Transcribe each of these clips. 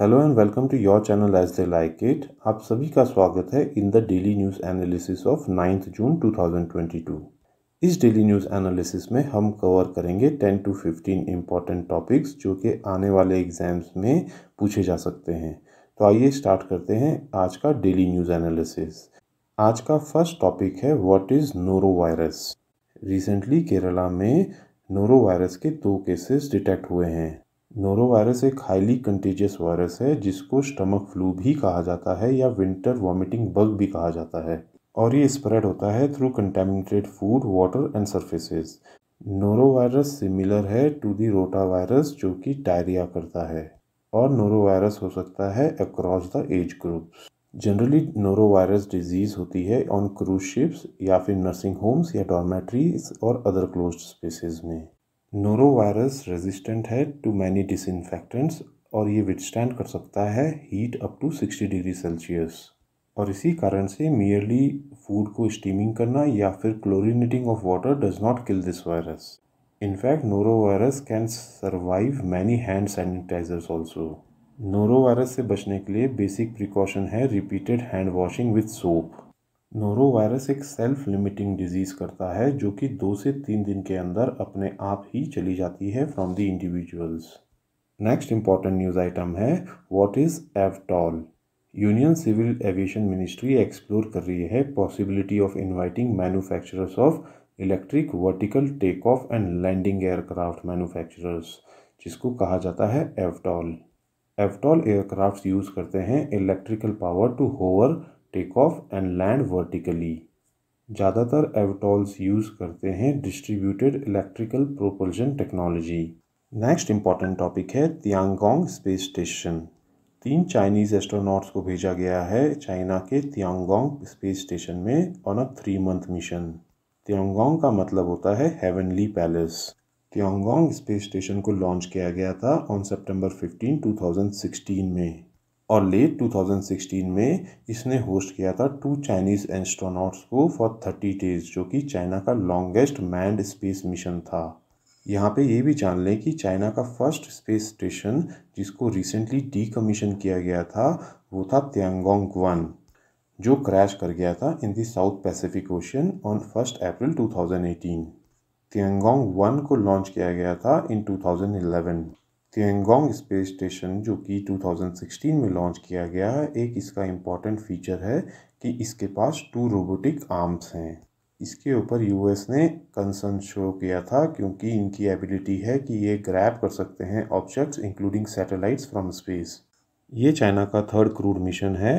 hello and welcome to your channel edge they like it आप सभी का स्वागत है in the daily news analysis of ninth June 2022 इस डेली न्यूज़ एनालिसिस में हम कवर करेंगे 10 टू 15 इम्पॉर्टेंट टॉपिक्स जो कि आने वाले एग्जाम्स में पूछे जा सकते हैं तो आइए स्टार्ट करते हैं आज का डेली न्यूज़ एनालिसिस आज का फर्स्ट टॉपिक है what is noro virus recently Kerala में नोरो वायरस के दो केसेस डिटेक्ट हुए हैं नोरोवायरस एक हाईली कंटेजियस वायरस है जिसको स्टमक फ्लू भी कहा जाता है या विंटर वॉमिटिंग बग भी कहा जाता है और ये स्प्रेड होता है through contaminated food water and surfaces norovirus similar है टू दी रोटा वायरस जो कि डायरिया करता है और नोरोवायरस हो सकता है across the age groups generally norovirus disease होती है ऑन क्रूज शिप्स या फिर नर्सिंग होम्स या डॉर्मेट्रीज और अदर क्लोज स्पेसेस में नोरोवायरस रेजिस्टेंट है टू मैनी डिसइनफेक्टेंट्स और ये विथस्टैंड कर सकता है heat up to sixty degree Celsius और इसी कारण से मियरली फूड को स्टीमिंग करना या फिर chlorinating of water does not kill this virus in fact norovirus can survive many hand sanitizers also norovirus से बचने के लिए बेसिक प्रिकॉशन है repeated hand washing with soap norovirus एक सेल्फ लिमिटिंग डिजीज़ करता है जो कि दो से तीन दिन के अंदर अपने आप ही चली जाती है from the individuals next important news item है what is eVTOL union civil aviation ministry explore कर रही है possibility of inviting manufacture of electric vertical take off and landing aircraft manufacturers जिसको कहा जाता है एवटॉल एवटॉल एयरक्राफ्ट यूज़ करते हैं electrical power to hover take off and land vertically ज़्यादातर एवटॉल्स यूज़ करते हैं distributed electrical propulsion technology next important topic है तियांगोंग स्पेस स्टेशन तीन चाइनीज़ एस्ट्रोनॉट्स को भेजा गया है चाइना के तियांगोंग स्पेस स्टेशन में on a three month mission Tiangong का मतलब होता है heavenly palace Tiangong space station को लॉन्च किया गया था ऑन सितंबर फिफ्टीन टू में और लेट 2016 में इसने होस्ट किया था टू चाइनीज़ एस्ट्रोनॉट्स को फॉर थर्टी डेज जो कि चाइना का लॉन्गेस्ट मैंड स्पेस मिशन था यहाँ पे ये भी जान लें कि चाइना का फर्स्ट स्पेस स्टेशन जिसको रिसेंटली डीकमीशन किया गया था वो था त्यांगोंग वन जो क्रैश कर गया था in the South Pacific Ocean on first April 2018 Tiangong one को लॉन्च किया गया था इन 2011 तेंगोंग स्पेस स्टेशन जो कि 2016 में लॉन्च किया गया है एक इसका इम्पॉर्टेंट फीचर है कि इसके पास टू रोबोटिक आर्म्स हैं इसके ऊपर यूएस ने कंसर्न शो किया था क्योंकि इनकी एबिलिटी है कि ये ग्रैब कर सकते हैं objects including satellites from space ये चाइना का थर्ड क्रूड मिशन है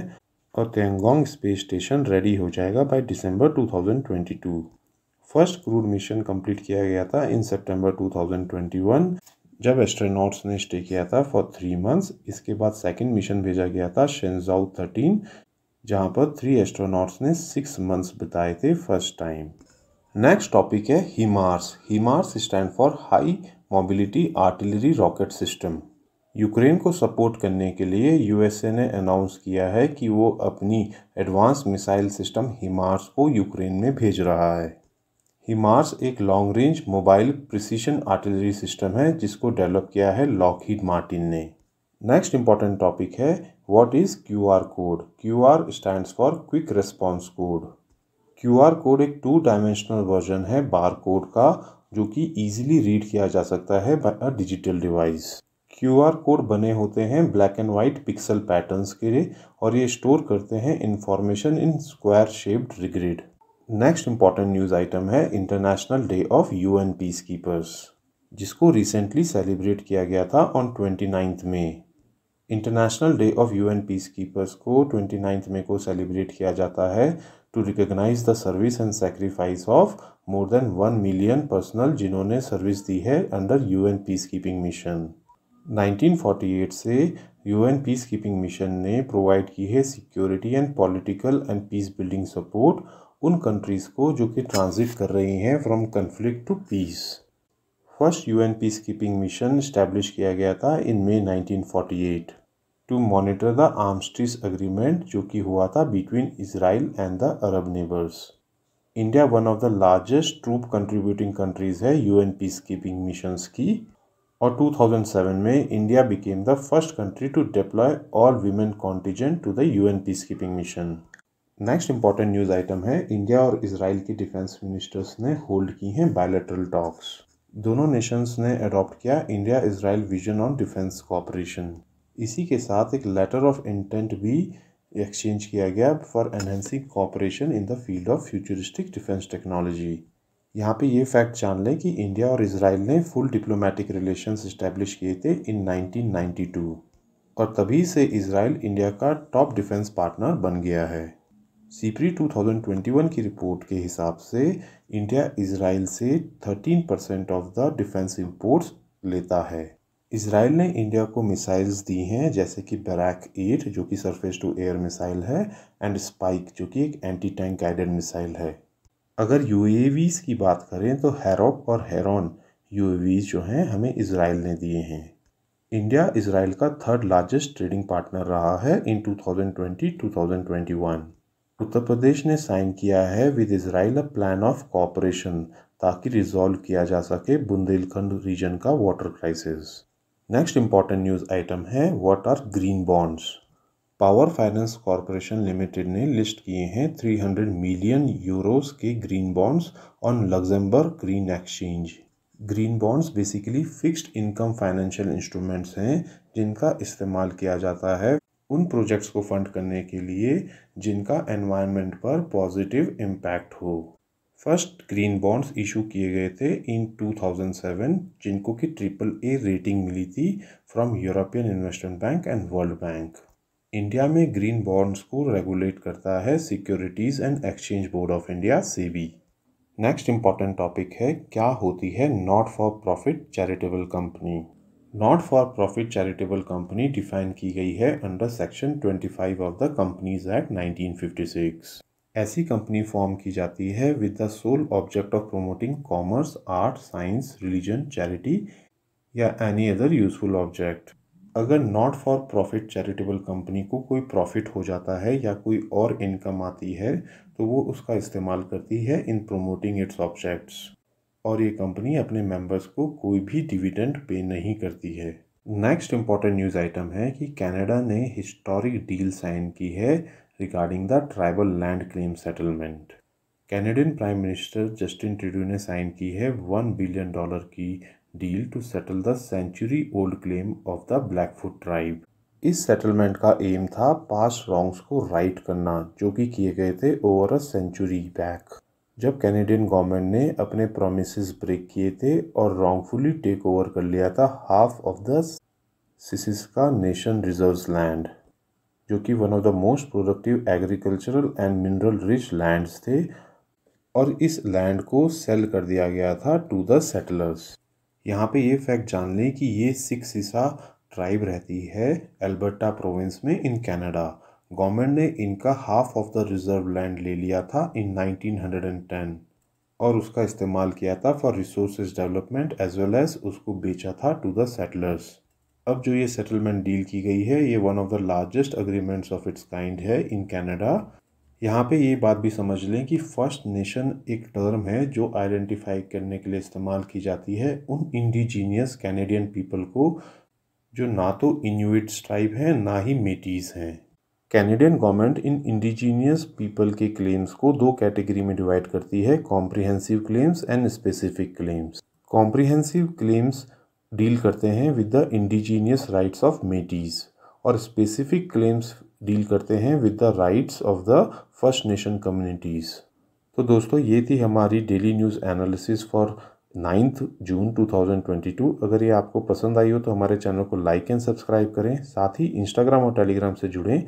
और तेंगोंग स्पेस स्टेशन रेडी हो जाएगा by December 2022 first crewed mission complete किया गया था इन सितंबर 2021 जब एस्ट्रोनॉट्स ने स्टे किया था फॉर थ्री मंथ्स इसके बाद सेकेंड मिशन भेजा गया था शेंजाउ थर्टीन जहाँ पर थ्री एस्ट्रोनॉट्स ने सिक्स मंथ्स बिताए थे फर्स्ट टाइम नेक्स्ट टॉपिक है HIMARS HIMARS stand for high mobility artillery rocket system Ukraine को सपोर्ट करने के लिए यूएसए ने अनाउंस किया है कि वो अपनी एडवांस मिसाइल सिस्टम हिमार्स को यूक्रेन में भेज रहा है हिमार्स एक long range mobile precision artillery system है जिसको डेवलप किया है लॉकहीड मार्टिन ने नेक्स्ट इंपॉर्टेंट टॉपिक है what is Q R code Q R stand for quick response code Q R code एक टू डायमेंशनल वर्जन है bar code का जो कि ईजिली रीड किया जा सकता है by a digital device Q R code बने होते हैं black and white pixel patterns के लिए और ये स्टोर करते हैं information in square shaped grid next important news item है international day of an peacekeepers जिसको रिसेंटली सेलिब्रेट किया गया था on twenty ninth May international day of U N peacekeepers को ट्वेंटी नाइन्थ मे को celebrate किया जाता है to recognise the service and sacrifice of more than one million personnel जिन्होंने सर्विस दी है under U N peacekeeping mission nineteen forty eight से U N peacekeeping mission ने प्रोवाइड की है security and political and peacebuilding support उन countries को जो कि ट्रांजिट कर रही हैं from conflict to peace first U N peacekeeping mission establish किया गया था in May nineteen forty eight to monitor the armistice agreement जो कि हुआ था between Israel and the Arab neighbours India one of the largest troop contributing countries है U N peacekeeping missions की और 2007 में India became the first country to deploy all women contingent to the U N peacekeeping mission next important news item है India और Israel की defence ministers ने hold की हैं bilateral talks दोनों नेशंस ने अडॉप्ट किया India Israel vision on defence cooperation इसी के साथ एक लेटर ऑफ इंटेंट भी एक्सचेंज किया गया for enhancing cooperation in the field of futuristic defence technology यहाँ पे ये फैक्ट जान लें कि इंडिया और इसराइल ने फुल डिप्लोमेटिक रिलेशंस इस्टेब्लिश किए थे इन 1992 और तभी से इसराइल इंडिया का टॉप डिफेंस पार्टनर बन गया है सीपरी 2021 की रिपोर्ट के हिसाब से इंडिया इसराइल से 13 percent of the defence imports लेता है इसराइल ने इंडिया को मिसाइल्स दी हैं जैसे कि बैरैक एट जो कि सरफेस टू एयर मिसाइल है एंड स्पाइक जो कि एक एंटी टैंक गाइडेड मिसाइल है अगर यू की बात करें तो हैरोप और हैरॉन यू जो हैं हमें इसराइल ने दिए हैं इंडिया इसराइल का थर्ड लार्जेस्ट ट्रेडिंग पार्टनर रहा है इन 2020-2021 उत्तर प्रदेश ने साइन किया है with Israel a plan of cooperation ताकि रिजॉल्व किया जा सके बुंदेलखंड रीजन का water crisis next important news item है what are green bonds power finance corporation limited ने लिस्ट किए हैं 300 मिलियन यूरोस के green bonds on Luxembourg green exchange green bonds basically fixed income financial instruments हैं जिनका इस्तेमाल किया जाता है उन प्रोजेक्ट्स को फंड करने के लिए जिनका एनवायरनमेंट पर पॉजिटिव इम्पैक्ट हो फर्स्ट ग्रीन बॉन्ड्स इशू किए गए थे इन 2007 जिनको कि ट्रिपल ए रेटिंग मिली थी from European investment bank and world bank India में ग्रीन बॉन्ड्स को रेगुलेट करता है securities and exchange board of India SEBI next important topic है क्या होती है not for profit charitable company not for profit charitable company define की गई है under section 25 of the companies act 1956 ऐसी कंपनी फॉर्म की जाती है with the sole object of promoting commerce art science religion charity या एनी अदर यूजफुल ऑब्जेक्ट अगर not for profit charitable company को कोई प्रॉफिट हो जाता है या कोई और इनकम आती है तो वो उसका इस्तेमाल करती है इन प्रोमोटिंग इट्स ऑब्जेक्ट्स और ये कंपनी अपने मेंबर्स को कोई भी डिविडेंड पे नहीं करती है नेक्स्ट इम्पॉर्टेंट न्यूज़ आइटम है कि कनाडा ने हिस्टोरिक डील साइन की है regarding the tribal land claim settlement Canadian prime minister Justin Trudeau ने साइन की है वन बिलियन डॉलर की deal to settle the century old claim of the Blackfoot tribe इस सेटलमेंट का aim था past wrongs को राइट करना जो कि किए गए थे ओवर अ सेंचुरी बैक जब कैनेडियन गवर्नमेंट ने अपने प्रोमिस ब्रेक किए थे और रॉन्गफुली टेक ओवर कर लिया था half of the Siksika nation reserve land जो कि one of the most productive agricultural and mineral rich lands थे और इस लैंड को सेल कर दिया गया था टू द सेटलर्स यहाँ पे ये फैक्ट जान लें कि ये सिक्सिसा ट्राइब रहती है एल्बर्टा प्रोविंस में इन कैनेडा गवर्नमेंट ने इनका half of the reserve land ले लिया था इन 1910 और उसका इस्तेमाल किया था for resource development as well as उसको बेचा था टू द सेटलर्स अब जो ये सेटलमेंट डील की गई है ये one of the largest agreements of its kind है इन कैनेडा यहाँ पे ये बात भी समझ लें कि फर्स्ट नेशन एक टर्म है जो आइडेंटिफाई करने के लिए इस्तेमाल की जाती है उन इंडिजीनियस कैनेडियन पीपल को जो ना तो इन्यूट ट्राइब हैं ना ही मेटीज़ हैं कैनेडियन गवर्नमेंट इन इंडिजीनियस पीपल के क्लेम्स को दो कैटेगरी में डिवाइड करती है comprehensive claims and specific claims comprehensive claims deal करते हैं with the indigenous rights of Metis और स्पेसिफिक क्लेम्स डील करते हैं with the rights of the first nation communities तो दोस्तों ये थी हमारी daily news analysis for ninth June 2022 अगर ये आपको पसंद आई हो तो हमारे चैनल को लाइक एंड सब्सक्राइब करें साथ ही इंस्टाग्राम और टेलीग्राम से जुड़ें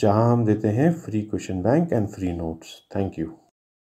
जहां हम देते हैं free question bank and free notes thank you